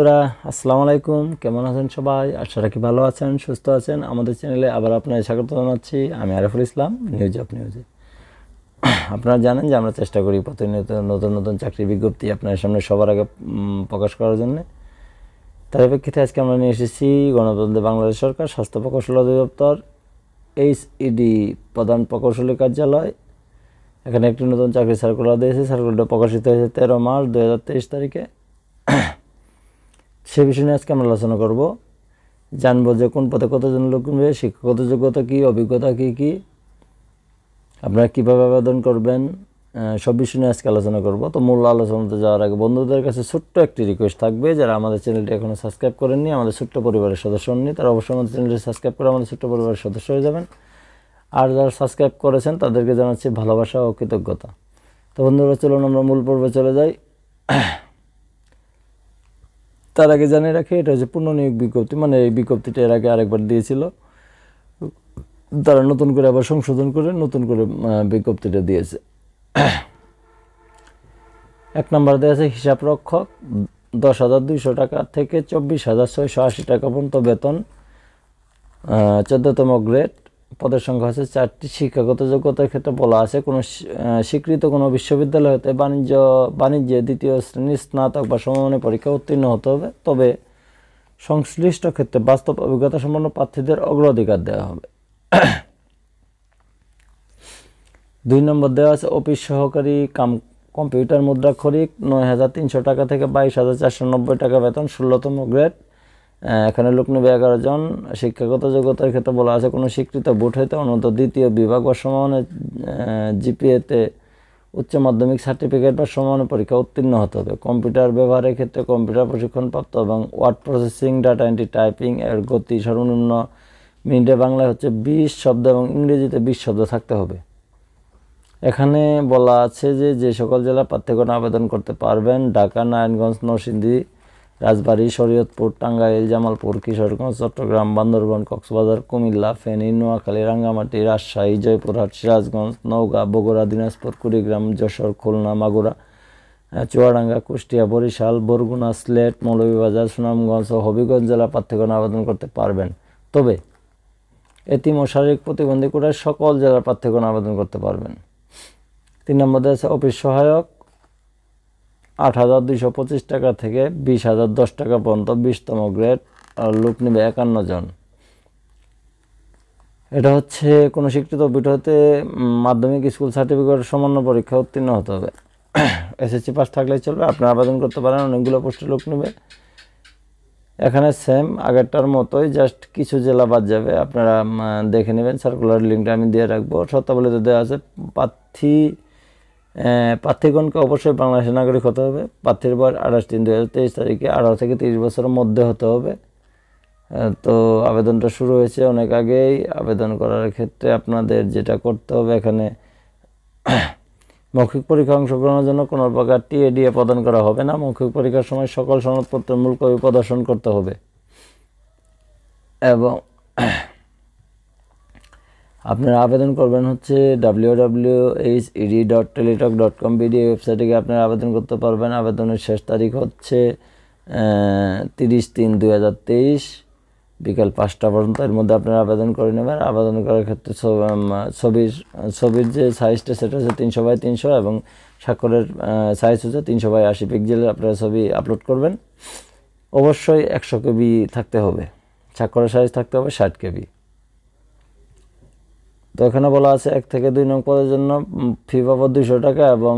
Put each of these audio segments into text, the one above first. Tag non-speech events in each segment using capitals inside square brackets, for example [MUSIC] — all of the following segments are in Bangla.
বন্ধুরা আসসালামু আলাইকুম কেমন আছেন সবাই আশা রাখি ভালো আছেন সুস্থ আছেন আমাদের চ্যানেলে আবার আপনার স্বাগত জানাচ্ছি আমি আরিফুল ইসলাম নিউজ অফ নিউজে আপনারা জানেন যে আমরা চেষ্টা করি প্রতিনিয়ত নতুন নতুন চাকরি বিজ্ঞপ্তি আপনার সামনে সবার আগে প্রকাশ করার জন্যে তার প্রেক্ষিতে আজকে আমরা নিয়ে এসেছি গণতন্ত্র বাংলাদেশ সরকার স্বাস্থ্য প্রকৌশল অধিদপ্তর এইচইডি প্রধান প্রকৌশলী কার্যালয় এখানে একটি নতুন চাকরি সার্কুলার দিয়েছে সার্কুলারটা প্রকাশিত হয়েছে তেরো মার্চ দু তারিখে সে বিষয় নিয়ে আজকে আমরা আলোচনা করব জানবো যে কোন পথে কতজন লোক নেবে শিক্ষাগত যোগ্যতা কী অভিজ্ঞতা কী কী আপনারা কীভাবে আবেদন করবেন সব বিষয় নিয়ে আজকে আলোচনা করবো তো মূল আলোচনাতে যাওয়ার আগে বন্ধুদের কাছে ছোট্ট একটি রিকোয়েস্ট থাকবে যারা আমাদের চ্যানেলটি এখনও সাবস্ক্রাইব করেননি আমাদের ছোট্ট পরিবারের সদস্য হননি তারা অবশ্যই আমাদের চ্যানেলটি সাবস্ক্রাইব করে আমাদের ছোট্ট পরিবারের সদস্য হয়ে যাবেন আর যারা সাবস্ক্রাইব করেছেন তাদেরকে জানাচ্ছি ভালোবাসা ও কৃতজ্ঞতা তো বন্ধুরা চলুন আমরা মূল পর্বে চলে যাই তার আগে জানিয়ে রাখে এটা হচ্ছে পুনর্নিয়োগ বিজ্ঞপ্তি মানে এই বিজ্ঞপ্তিটা এর আগে আরেকবার দিয়েছিল তারা নতুন করে আবার সংশোধন করে নতুন করে বিজ্ঞপ্তিটা দিয়েছে এক নম্বর দেওয়া আছে হিসাবরক্ষক দশ হাজার দুইশো টাকা থেকে চব্বিশ হাজার ছয়শো আশি টাকা পর্যন্ত বেতন চোদ্দতম গ্রেড পদের সংখ্যা আছে চারটি শিক্ষাগত যোগ্যতার ক্ষেত্রে বলা আছে কোনো স্বীকৃত কোনো বিশ্ববিদ্যালয় হতে বাণিজ্য বাণিজ্যে দ্বিতীয় শ্রেণীর স্নাতক বা সমমানের পরীক্ষা উত্তীর্ণ হতে হবে তবে সংশ্লিষ্ট ক্ষেত্রে বাস্তব অভিজ্ঞতা সম্পন্ন প্রার্থীদের অগ্রাধিকার দেওয়া হবে দুই নম্বর দেওয়া আছে অফিস সহকারী কাম কম্পিউটার মুদ্রাক্ষরিক নয় হাজার তিনশো টাকা থেকে বাইশ হাজার চারশো নব্বই টাকা বেতন ষোলোতম গ্রেড এখানে লোকনবী এগারো জন শিক্ষাগত যোগ্যতার ক্ষেত্রে বলা আছে কোনো স্বীকৃত বোর্ড হইতে অনুত দ্বিতীয় বিভাগ বা সমানের জিপিএতে উচ্চ মাধ্যমিক সার্টিফিকেট বা সমান পরীক্ষা উত্তীর্ণ হতে হবে কম্পিউটার ব্যবহারের ক্ষেত্রে কম্পিউটার প্রশিক্ষণপ্রাপ্ত এবং word processing data entry typing এর গতি সর্বনিম্ন মিনিটে বাংলায় হচ্ছে বিশ শব্দ এবং ইংরেজিতে বিশ শব্দ থাকতে হবে এখানে বলা আছে যে যে সকল জেলা প্রার্থীগণ আবেদন করতে পারবেন ঢাকা নারায়ণগঞ্জ নরসিংদী রাজবাড়ী শরীয়তপুর টাঙ্গাইল জামালপুর কিশোরগঞ্জ চট্টগ্রাম বান্দরবান কক্সবাজার কুমিল্লা ফেনী নোয়াখালী রাঙ্গামাটি রাজশাহী জয়পুরহাট সিরাজগঞ্জ নওগাঁ বগুড়া দিনাজপুর কুড়িগ্রাম যশোর খুলনা মাগুরা চুয়াডাঙ্গা কুষ্টিয়া বরিশাল বরগুনা স্লেট মৌলভীবাজার সুনামগঞ্জ ও হবিগঞ্জ জেলা প্রার্থীগণ আবেদন করতে পারবেন তবে এতিম ও শারীরিক প্রতিবন্ধী কোটায় সকল জেলার প্রার্থীগণ আবেদন করতে পারবেন তিন নম্বর আছে অফিস সহায়ক আট হাজার দুইশো পঁচিশ টাকা থেকে বিশ হাজার দশ টাকা পর্যন্ত বিশতম গ্রেড লোক নেবে একান্ন জন এটা হচ্ছে কোনো স্বীকৃত বিট হতে মাধ্যমিক স্কুল সার্টিফিকেট সমন্বয় পরীক্ষা উত্তীর্ণ হতে হবে এসএসসি পাস থাকলেই চলবে আপনারা আবেদন করতে পারেন অনেকগুলো পোস্টে লোক নেবে এখানে সেম আগেরটার মতোই জাস্ট কিছু জেলা বাদ যাবে আপনারা দেখে নেবেন সার্কুলার লিঙ্কটা আমি দিয়ে রাখবো শর্তাবলীতে দেওয়া আছে প্রার্থী প্রার্থীগণকে অবশ্যই বাংলাদেশের নাগরিক হতে হবে প্রার্থীর বয়স আঠাশ তিন দু হাজার তেইশ তারিখে আঠারো থেকে তিরিশ বছরের মধ্যে হতে হবে তো আবেদনটা শুরু হয়েছে অনেক আগেই আবেদন করার ক্ষেত্রে আপনাদের যেটা করতে হবে এখানে [CLEARS THROAT] মৌখিক পরীক্ষা অংশগ্রহণের জন্য কোনো প্রকার টিএডিএ প্রদান করা হবে না মৌখিক পরীক্ষার সময় সকল সনদপত্রের মূল কবি প্রদর্শন করতে হবে এবং [CLEARS THROAT] আপনারা আবেদন করবেন হচ্ছে W W H E D dot Teletalk dot com BD ওয়েবসাইটে গিয়ে আপনারা আবেদন করতে পারবেন আবেদনের শেষ তারিখ হচ্ছে তিরিশ তিন দু হাজার তেইশ বিকাল পাঁচটা পর্যন্ত এর মধ্যে আপনারা আবেদন করে নেবেন আবেদন করার ক্ষেত্রে ছবির ছবির যে সাইজটা সেটা হচ্ছে তিনশো বাই তিনশো এবং স্বাক্ষরের সাইজ হচ্ছে তিনশো বাই আশি পিক্সেল আপনারা ছবি আপলোড করবেন অবশ্যই একশো কেবি থাকতে হবে স্বাক্ষরের সাইজ থাকতে হবে ষাট কেবি তো এখানে বলা আছে এক থেকে দুই নং পদের জন্য ফি বাবদ দুশো টাকা এবং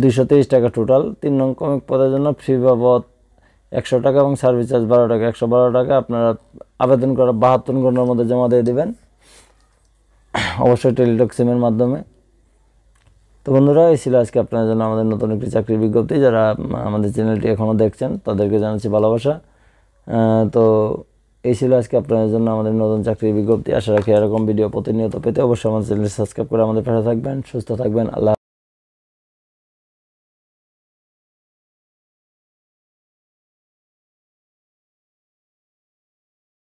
দুইশো তেইশ টাকা টোটাল তিন নং কমিক পদের জন্য ফি পাবো একশো টাকা এবং সার্ভিস চার্জ বারো টাকা একশো বারো টাকা আপনারা আবেদন করা বাহাত্তর ঘন্টার মধ্যে জমা দিয়ে দেবেন অবশ্যই টেলিটক সিমের মাধ্যমে তো বন্ধুরা এই ছিল আজকে আপনার জন্য আমাদের নতুন একটি চাকরির বিজ্ঞপ্তি যারা আমাদের চ্যানেলটি এখনও দেখছেন তাদেরকে জানাচ্ছি ভালোবাসা তো এই ছিল আজকে আপনাদের জন্য আমাদের নতুন চাকরির বিজ্ঞপ্তি আশা রাখি এরকম ভিডিও প্রতিনিয়ত পেতে অবশ্যই আমাদের চ্যানেলটি সাবস্ক্রাইব করে আমাদের পাশে থাকবেন সুস্থ থাকবেন আল্লাহ